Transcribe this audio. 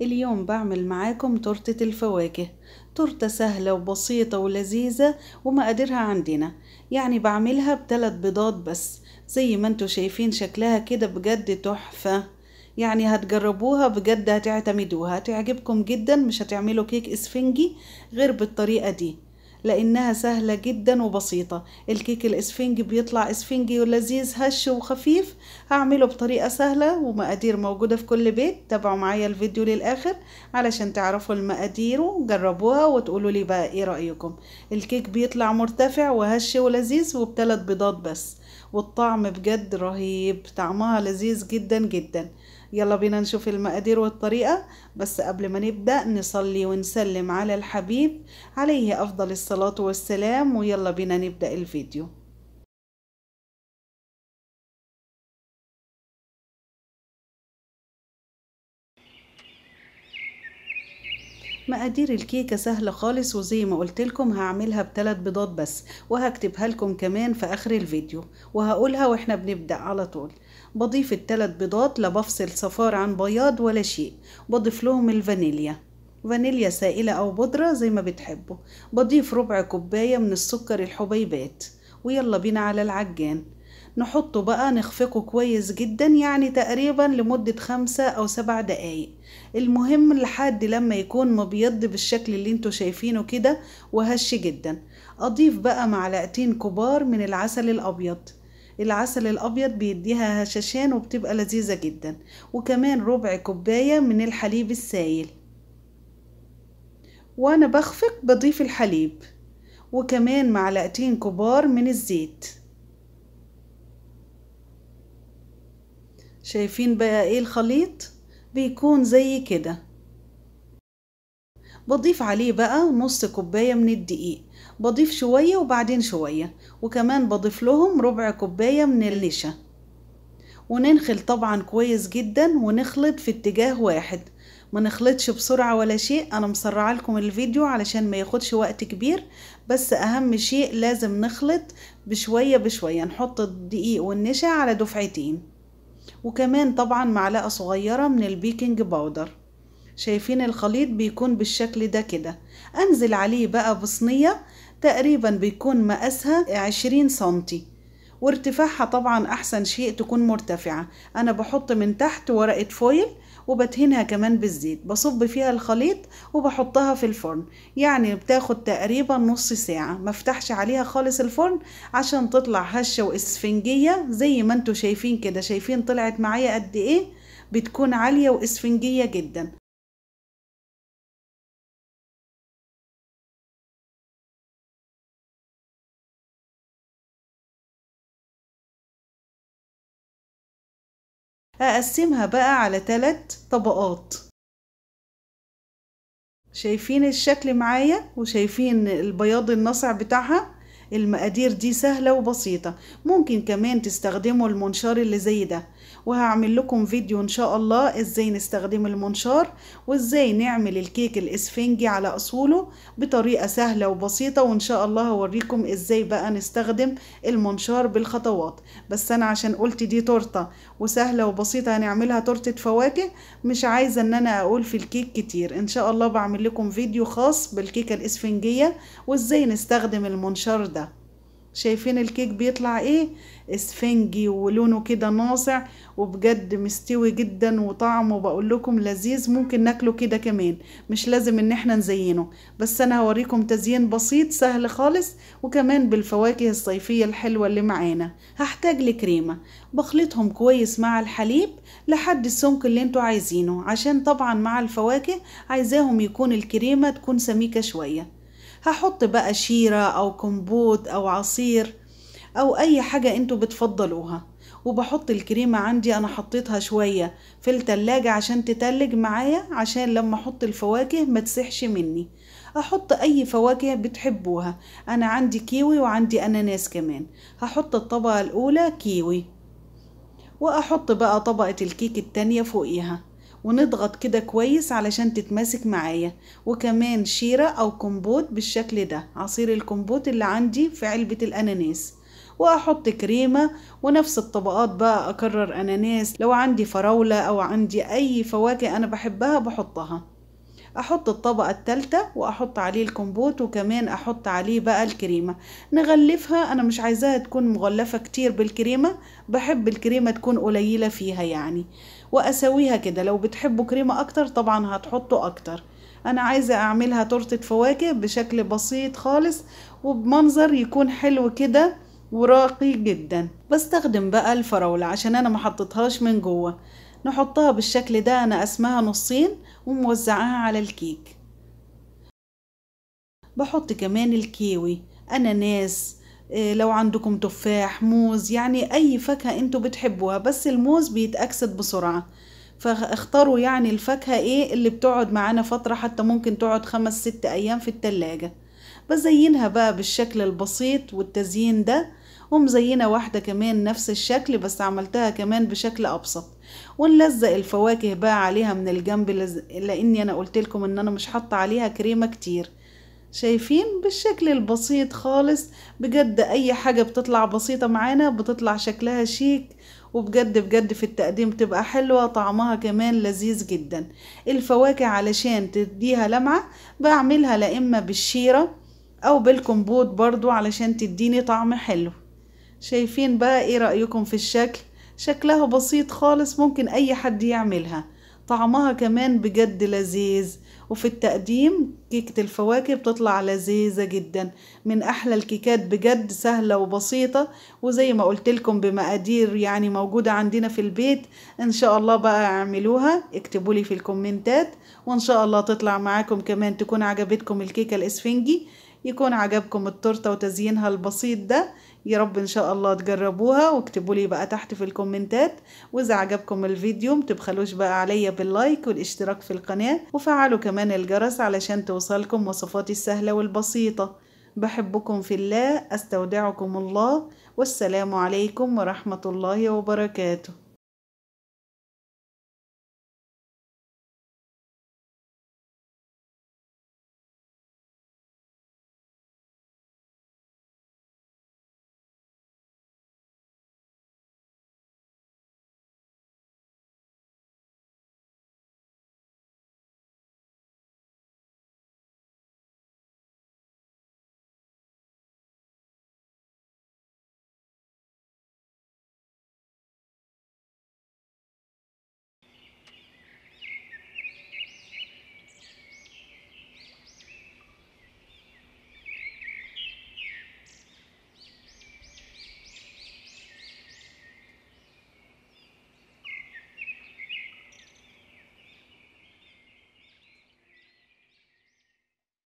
اليوم بعمل معاكم تورتة الفواكه تورتة سهلة وبسيطة ولذيذة ومقاديرها عندنا يعني بعملها بتلات بيضات بس زي ما انتوا شايفين شكلها كده بجد تحفة يعني هتجربوها بجد هتعتمدوها هتعجبكم جدا مش هتعملوا كيك اسفنجي غير بالطريقة دي لانها سهله جدا وبسيطه الكيك الاسفنجي بيطلع اسفنجي ولذيذ هش وخفيف هعمله بطريقه سهله ومقادير موجوده في كل بيت تابعوا معايا الفيديو للاخر علشان تعرفوا المقادير وجربوها وتقولوا لي بقى ايه رايكم الكيك بيطلع مرتفع وهش ولذيذ وبثلاث بيضات بس والطعم بجد رهيب طعمها لذيذ جدا جدا يلا بينا نشوف المقادير والطريقة بس قبل ما نبدأ نصلي ونسلم على الحبيب عليه أفضل الصلاة والسلام ويلا بينا نبدأ الفيديو مقادير الكيكه سهله خالص وزي ما قلت لكم هعملها بثلاث بيضات بس وهكتبها لكم كمان في اخر الفيديو وهقولها واحنا بنبدا على طول بضيف الثلاث بيضات لا بفصل صفار عن بياض ولا شيء بضيف لهم الفانيليا فانيليا سائله او بودره زي ما بتحبوا بضيف ربع كوبايه من السكر الحبيبات ويلا بينا على العجان نحطه بقى نخفقه كويس جدا يعني تقريبا لمدة خمسة أو سبع دقايق المهم لحد لما يكون مبيض بالشكل اللي انتوا شايفينه كده وهش جدا أضيف بقى معلقتين كبار من العسل الأبيض العسل الأبيض بيديها هشاشان وبتبقى لذيذة جدا وكمان ربع كوباية من الحليب السائل وأنا بخفق بضيف الحليب وكمان معلقتين كبار من الزيت شايفين بقى ايه الخليط بيكون زي كده بضيف عليه بقى نص كوباية من الدقيق بضيف شوية وبعدين شوية وكمان بضيف لهم ربع كوباية من النشا وننخل طبعا كويس جدا ونخلط في اتجاه واحد ما نخلطش بسرعة ولا شيء انا مسرعة لكم الفيديو علشان ما ياخدش وقت كبير بس اهم شيء لازم نخلط بشوية بشوية نحط الدقيق والنشا على دفعتين وكمان طبعا معلقة صغيرة من البيكنج باودر شايفين الخليط بيكون بالشكل ده كده انزل عليه بقى بصنية تقريبا بيكون مقاسها عشرين سنتي وارتفاعها طبعا احسن شيء تكون مرتفعة انا بحط من تحت ورقة فويل وبدهنها كمان بالزيت بصب فيها الخليط وبحطها في الفرن يعني بتاخد تقريبا نص ساعة مفتحش عليها خالص الفرن عشان تطلع هشة واسفنجية زي ما انتوا شايفين كده شايفين طلعت معايا قد ايه بتكون عالية واسفنجية جدا هقسمها بقى على تلات طبقات شايفين الشكل معايا وشايفين البياض النصع بتاعها المقادير دي سهلة وبسيطة ممكن كمان تستخدموا المنشار اللي زي ده وهعمل لكم فيديو ان شاء الله ازاي نستخدم المنشار وازاي نعمل الكيك الاسفنجي على اصوله بطريقة سهلة وبسيطة وان شاء الله هوريكم ازاي بقى نستخدم المنشار بالخطوات بس انا عشان قلت دي تورتة وسهلة وبسيطة هنعملها تورتة فواكه مش عايزة ان انا اقول في الكيك كتير ان شاء الله بعمل لكم فيديو خاص بالكيكة الاسفنجية وازاي نستخدم المنشار ده شايفين الكيك بيطلع ايه اسفنجي ولونه كده ناصع وبجد مستوي جدا وطعمه بقول لكم لذيذ ممكن ناكله كده كمان مش لازم ان احنا نزينه بس انا هوريكم تزيين بسيط سهل خالص وكمان بالفواكه الصيفيه الحلوه اللي معانا هحتاج لكريمه بخلطهم كويس مع الحليب لحد السمك اللي انتوا عايزينه عشان طبعا مع الفواكه عايزاهم يكون الكريمه تكون سميكه شويه هحط بقى شيرة أو كمبوت أو عصير أو أي حاجة أنتوا بتفضلوها وبحط الكريمة عندي أنا حطيتها شوية في التلاجة عشان تتلج معايا عشان لما أحط الفواكه ما تسحش مني أحط أي فواكه بتحبوها أنا عندي كيوي وعندي أناناس كمان هحط الطبقة الأولى كيوي وأحط بقى طبقة الكيك التانية فوقيها ونضغط كده كويس علشان تتماسك معايا وكمان شيرة أو كمبوت بالشكل ده عصير الكمبوت اللي عندي في علبة الأناناس وأحط كريمة ونفس الطبقات بقى أكرر أناناس لو عندي فراولة أو عندي أي فواكه أنا بحبها بحطها احط الطبقة التالتة واحط عليه الكمبوت وكمان احط عليه بقى الكريمة نغلفها انا مش عايزاها تكون مغلفة كتير بالكريمة بحب الكريمة تكون قليلة فيها يعني واسويها كده لو بتحبوا كريمه اكتر طبعا هتحطوا اكتر انا عايزه اعملها تورته فواكه بشكل بسيط خالص وبمنظر يكون حلو كده وراقي جدا بستخدم بقى الفراوله عشان انا ما من جوه نحطها بالشكل ده انا اسمها نصين وموزعاها على الكيك بحط كمان الكيوي اناناس إيه، لو عندكم تفاح موز يعني أي فاكهة أنتوا بتحبوها بس الموز بيتأكسد بسرعة فاختاروا يعني الفاكهة إيه اللي بتقعد معانا فترة حتى ممكن تقعد خمس ست أيام في التلاجة بزينها بقى بالشكل البسيط والتزيين ده ومزينة واحدة كمان نفس الشكل بس عملتها كمان بشكل أبسط ونلزق الفواكه بقى عليها من الجنب لز... لأني أنا قلت لكم إن أنا مش حاطة عليها كريمة كتير شايفين بالشكل البسيط خالص بجد اي حاجة بتطلع بسيطة معانا بتطلع شكلها شيك وبجد بجد في التقديم تبقى حلوة طعمها كمان لذيذ جدا الفواكه علشان تديها لمعة بعملها لإما بالشيرة او بالكمبوت برضو علشان تديني طعم حلو شايفين بقى ايه رأيكم في الشكل شكلها بسيط خالص ممكن اي حد يعملها طعمها كمان بجد لذيذ وفي التقديم كيكة الفواكه بتطلع لذيذة جدا من أحلى الكيكات بجد سهلة وبسيطة وزي ما قلت لكم بمقادير يعني موجودة عندنا في البيت إن شاء الله بقى اعملوها اكتبوا لي في الكومنتات وإن شاء الله تطلع معاكم كمان تكون عجبتكم الكيكة الإسفنجي يكون عجبكم التورته وتزيينها البسيط ده يا رب ان شاء الله تجربوها واكتبوا لي بقى تحت في الكومنتات واذا عجبكم الفيديو متبخلوش بقى عليا باللايك والاشتراك في القناه وفعلوا كمان الجرس علشان توصلكم وصفاتي السهله والبسيطه بحبكم في الله استودعكم الله والسلام عليكم ورحمه الله وبركاته